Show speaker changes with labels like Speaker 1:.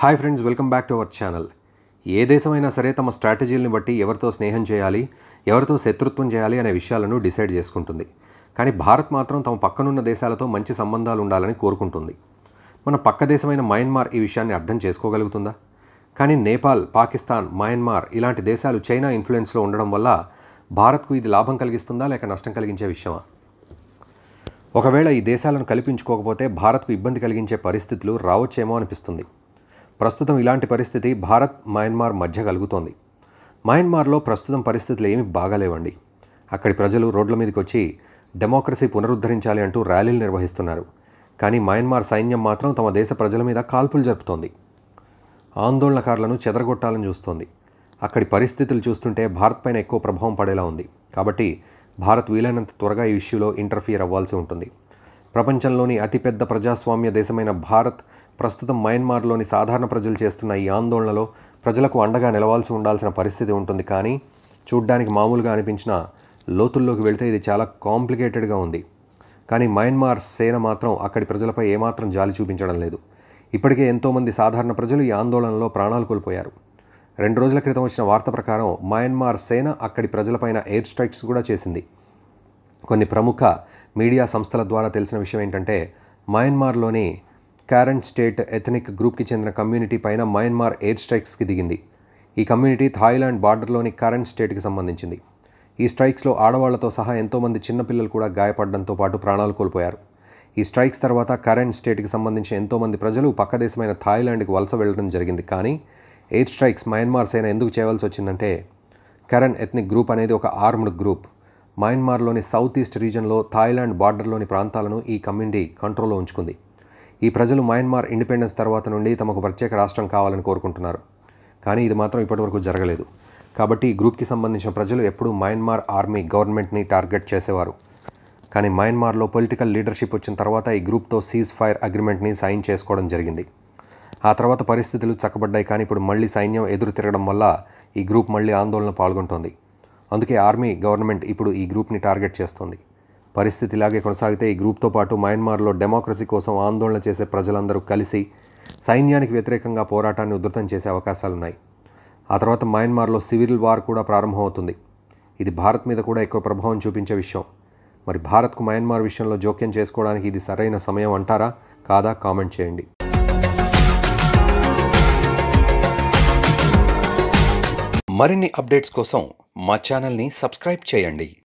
Speaker 1: hi friends welcome back to our channel ఏ దేశమైనా సరే తమ స్ట్రాటజీలను బట్టి ఎవరితో స్నేహం చేయాలి ఎవరితో శత్రుత్వం చేయాలి అనే విషయాలను డిసైడ్ చేసుకుంటుంది కానీ భారత్ మాత్రం తమ పక్కనున్న దేశాలతో మంచి సంబంధాలు ఉండాలని కోరుకుంటుంది మన పక్క దేశమైన మయన్మార్ ఈ విషయాన్ని అర్థం చేసుకోగలుగుతుందా కానీ నేపాల్ పాకిస్తాన్ మయన్మార్ ఇలాంటి దేశాలు చైనా ఇన్ఫ్లుయెన్స్లో ఉండడం వల్ల భారత్కు ఇది లాభం కలిగిస్తుందా లేక నష్టం కలిగించే విషయమా ఒకవేళ ఈ దేశాలను కల్పించుకోకపోతే భారత్కు ఇబ్బంది కలిగించే పరిస్థితులు రావచ్చేమో అనిపిస్తుంది ప్రస్తుతం ఇలాంటి పరిస్థితి భారత్ మయన్మార్ మధ్య కలుగుతోంది మయన్మార్లో ప్రస్తుతం పరిస్థితులు ఏమి బాగాలేవండి అక్కడి ప్రజలు రోడ్ల మీదకి వచ్చి డెమోక్రసీ పునరుద్ధరించాలి అంటూ ర్యాలీలు నిర్వహిస్తున్నారు కానీ మయన్మార్ సైన్యం మాత్రం తమ దేశ ప్రజల మీద కాల్పులు జరుపుతోంది ఆందోళనకారులను చెదరగొట్టాలని చూస్తోంది అక్కడి పరిస్థితులు చూస్తుంటే భారత్ పైన ఎక్కువ ప్రభావం పడేలా ఉంది కాబట్టి భారత్ వీలైనంత త్వరగా ఈ ఇష్యూలో ఇంటర్ఫియర్ అవ్వాల్సి ఉంటుంది ప్రపంచంలోని అతిపెద్ద ప్రజాస్వామ్య దేశమైన భారత్ ప్రస్తుతం మయన్మార్లోని సాధారణ ప్రజలు చేస్తున్న ఈ ఆందోళనలో ప్రజలకు అండగా నిలవాల్సి ఉండాల్సిన పరిస్థితి ఉంటుంది కానీ చూడ్డానికి మామూలుగా అనిపించిన లోతుల్లోకి వెళితే ఇది చాలా కాంప్లికేటెడ్గా ఉంది కానీ మయన్మార్ సేన మాత్రం అక్కడి ప్రజలపై ఏమాత్రం జాలి చూపించడం లేదు ఇప్పటికే ఎంతోమంది సాధారణ ప్రజలు ఈ ఆందోళనలో ప్రాణాలు కోల్పోయారు రెండు రోజుల క్రితం వచ్చిన వార్త ప్రకారం మయన్మార్ సేన అక్కడి ప్రజలపైన ఎయిర్ స్ట్రైక్స్ కూడా చేసింది కొన్ని ప్రముఖ మీడియా సంస్థల ద్వారా తెలిసిన విషయం ఏంటంటే మయన్మార్లోని క్యారెంట్ స్టేట్ ఎథనిక్ గ్రూప్కి చెందిన కమ్యూనిటీ పైన మయన్మార్ ఎయిర్ స్ట్రైక్స్కి దిగింది ఈ కమ్యూనిటీ థాయిలాండ్ బార్డర్లోని కరెంట్ స్టేట్కి సంబంధించింది ఈ స్ట్రైక్స్లో ఆడవాళ్లతో సహా ఎంతోమంది చిన్నపిల్లలు కూడా గాయపడడంతో పాటు ప్రాణాలు కోల్పోయారు ఈ స్ట్రైక్స్ తర్వాత కరెంట్ స్టేట్కి సంబంధించి ఎంతోమంది ప్రజలు పక్క దేశమైన థాయిలాండ్కి వలస వెళ్లడం జరిగింది కానీ ఎయిర్ స్ట్రైక్స్ మయన్మార్ సేన ఎందుకు చేయవలసి వచ్చిందంటే కరెన్ ఎథ్నిక్ గ్రూప్ అనేది ఒక ఆర్మ్డ్ గ్రూప్ మయన్మార్లోని సౌత్ ఈస్ట్ రీజన్లో థాయిలాండ్ బార్డర్లోని ప్రాంతాలను ఈ కమ్యూనిటీ కంట్రోల్లో ఉంచుకుంది ఈ ప్రజలు మయన్మార్ ఇండిపెండెన్స్ తర్వాత నుండి తమకు ప్రత్యేక రాష్ట్రం కావాలని కోరుకుంటున్నారు కానీ ఇది మాత్రం ఇప్పటివరకు జరగలేదు కాబట్టి ఈ గ్రూప్కి సంబంధించిన ప్రజలు ఎప్పుడూ మయన్మార్ ఆర్మీ గవర్నమెంట్ని టార్గెట్ చేసేవారు కానీ మయన్మార్లో పొలిటికల్ లీడర్షిప్ వచ్చిన తర్వాత ఈ గ్రూప్తో సీజ్ ఫైర్ అగ్రిమెంట్ని సైన్ చేసుకోవడం జరిగింది ఆ తర్వాత పరిస్థితులు చక్కబడ్డాయి కానీ ఇప్పుడు మళ్ళీ సైన్యం ఎదురు తిరగడం వల్ల ఈ గ్రూప్ మళ్ళీ ఆందోళన పాల్గొంటోంది అందుకే ఆర్మీ గవర్నమెంట్ ఇప్పుడు ఈ గ్రూప్ని టార్గెట్ చేస్తోంది పరిస్థితి ఇలాగే కొనసాగితే ఈ గ్రూప్తో పాటు మయన్మార్లో డెమోక్రసీ కోసం ఆందోళన చేసే ప్రజలందరూ కలిసి సైన్యానికి వ్యతిరేకంగా పోరాటాన్ని ఉధృతం చేసే అవకాశాలున్నాయి ఆ తర్వాత మయన్మార్లో సివిల్ వార్ కూడా ప్రారంభమవుతుంది ఇది భారత్ మీద కూడా ఎక్కువ ప్రభావం చూపించే విషయం మరి భారత్కు మయన్మార్ విషయంలో జోక్యం చేసుకోవడానికి ఇది సరైన సమయం అంటారా కాదా కామెంట్ చేయండి మరిన్ని అప్డేట్స్ కోసం మా ఛానల్ని సబ్స్క్రైబ్ చేయండి